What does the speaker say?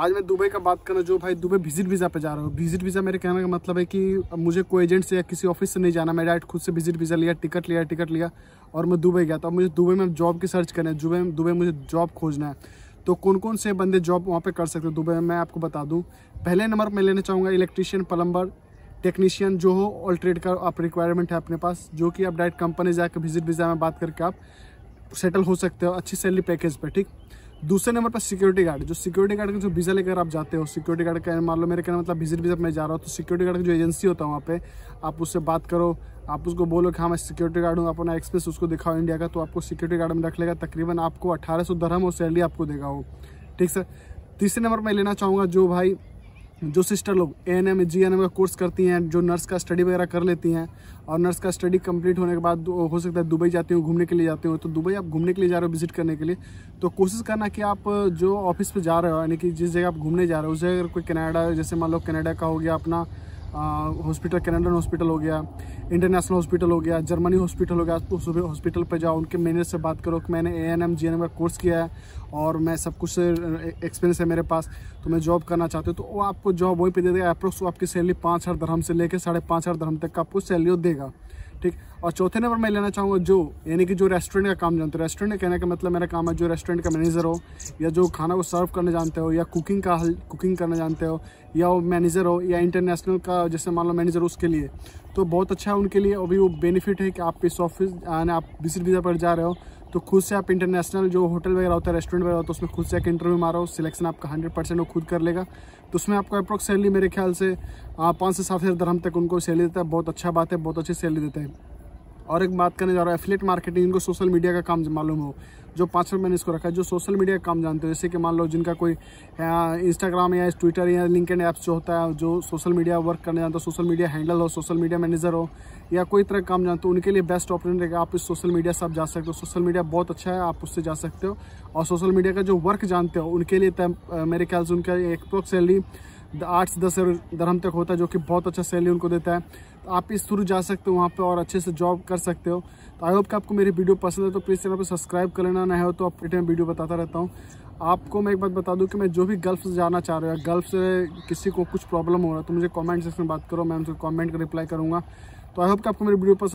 आज मैं दुबई का बात हूँ जो भाई दुबई विजिट वीज़ा पे जा रहा हूँ विजिट वीज़ा मेरे कहने का मतलब है कि मुझे कोई एजेंट से या किसी ऑफिस से नहीं जाना मैं डायरेक्ट खुद से विजिट वीज़ा लिया टिकट लिया टिकट लिया और मैं दुबई गया तो मुझे दुबई में जॉब की सर्च करना है दुबई दुबई मुझे जॉब खोजना है तो कौन कौन से बंदे जॉब वहाँ पर कर सकते हैं दुबई में मैं आपको बता दूँ पहले नंबर मैं लेना चाहूँगा इलेक्ट्रिशियन प्लम्बर टेक्नीशियन जो हो ऑल ट्रेड का आप रिक्वायरमेंट है अपने पास जो कि आप डायरेक्ट कंपनी जाकर विजिट वीज़ा में बात करके आप सेटल हो सकते हो अच्छी सैलरी पैकेज पर ठीक दूसरे नंबर पर सिक्योरिटी गार्ड जो सिक्योरिटी गार्ड का जो वीज़ा लेकर आप जाते हो सिक्योरिटी गार्ड का मान लो मेरे कहना मतलब विजिट वीज़ा मैं जा रहा हूँ तो सिक्योरिटी गार्ड का जो एजेंसी होता है वहाँ पे आप उससे बात करो आप उसको बोलो कि हाँ मैं सिक्योरिटी गार्ड हूँ अपना एक्सप्रेस उसको दिखाओ इंडिया का तो आपको सिक्योरिटी गार्ड में रख लेगा तकरीबन आपको अठारह सौ दरहम और सैलरी आपको देगा वो ठीक सर तीसरे नंबर पर मैं लेना चाहूँगा जो भाई जो सिस्टर लोग A N M G N M का कोर्स करती हैं जो नर्स का स्टडी वगैरह कर लेती हैं और नर्स का स्टडी कंप्लीट होने के बाद हो सकता है दुबई जाती हो घूमने के लिए जाते हो तो दुबई आप घूमने के लिए जा रहे हो विजिट करने के लिए तो कोशिश करना कि आप जो ऑफिस पे जा रहे हो यानी कि जिस जगह आप घूमने जा रहे हो उस जगह कोई कनाडा जैसे मान लो कनाडा का हो गया अपना हॉस्पिटल कैनेडन हॉस्पिटल हो गया इंटरनेशनल हॉस्पिटल हो गया जर्मनी हॉस्पिटल हो गया उस तो हॉस्पिटल पर जाओ उनके मैनेजर से बात करो कि मैंने A N M G N का कोर्स किया है और मैं सब कुछ एक्सपीरियंस है मेरे पास तो मैं जॉब करना चाहती हूँ तो वो आपको जॉब वहीं पर दे देगा अप्रोक्स आपकी सैलरी पाँच हज़ार धर्म से लेकर साढ़े पाँच हज़ार धर्म तक का आपको सैलरी देगा ठीक और चौथे नंबर मैं लेना चाहूँगा जो यानी कि जो रेस्टोरेंट का काम जानते हो रेस्टोरेंट का कहने का मतलब मेरा काम है जो रेस्टोरेंट का मैनेजर हो या जो खाना को सर्व करने जानते हो या कुकिंग का कुकिंग करना जानते हो या वो मैनेजर हो या इंटरनेशनल का जैसे मान लो मैनेजर उसके लिए तो बहुत अच्छा है उनके लिए अभी वो बेनिफिट है कि आप इस ऑफिस यानी आप विजिट वीज़ा पर जा रहे हो तो खुद से आप इंटरनेशनल जो होटल वगैरह होता है रेस्टोरेंट वगैरह होता है उसमें खुद से एक इंटरव्यू मारो सिलेक्शन आपका हंड्रेड परसेंट वो खुद कर लेगा तो उसमें आपको अप्रोक्स सैलरी मेरे ख्याल से पाँच से सात हज़ार दरहम तक उनको सैलरी देता है बहुत अच्छा बात है बहुत अच्छी सैलरी देते हैं और एक बात करने जा रहा हूँ एफिलेट मार्केटिंग जिनको सोशल मीडिया का काम मालूम हो जो पाँच मैंने इसको रखा है जो सोशल मीडिया का काम जानते हो जैसे कि मान लो जिनका कोई इंस्टाग्राम या ट्विटर या लिंक एंड ऐप्स जो होता है जो सोशल मीडिया वर्क करने जानते हो सोशल मीडिया हैंडल हो सोशल मीडिया मैनेजर हो या कोई तरह का काम जानते हो उनके लिए बेस्ट ऑप्शन रहेगा आप इस सोशल मीडिया से आप जा सकते हो सोशल मीडिया बहुत अच्छा है आप उससे जा सकते हो और सोशल मीडिया का जो वर्क जानते हो उनके लिए मेरे ख्याल से उनका एक सैलरी तो आठ से दस दरहम तक होता है जो कि बहुत अच्छा सैलरी उनको देता है तो आप इस थ्रू जा सकते हो वहाँ पर और अच्छे से जॉब कर सकते हो तो आई होप कि आपको मेरी वीडियो पसंद है तो प्लीज़ चैनल पर सब्सक्राइब कर लेना ना हो तो आप में वीडियो बताता रहता हूँ आपको मैं एक बात बता दूं कि मैं जो भी गल्फ से जाना चाह हूँ या गल्फ से किसी को कुछ प्रॉब्लम हो रहा है तो मुझे कमेंट सेक्शन में बात करो मैं उनसे कमेंट का रिप्लाई करूँगा तो आई होप कि आपको मेरी वीडियो पसंद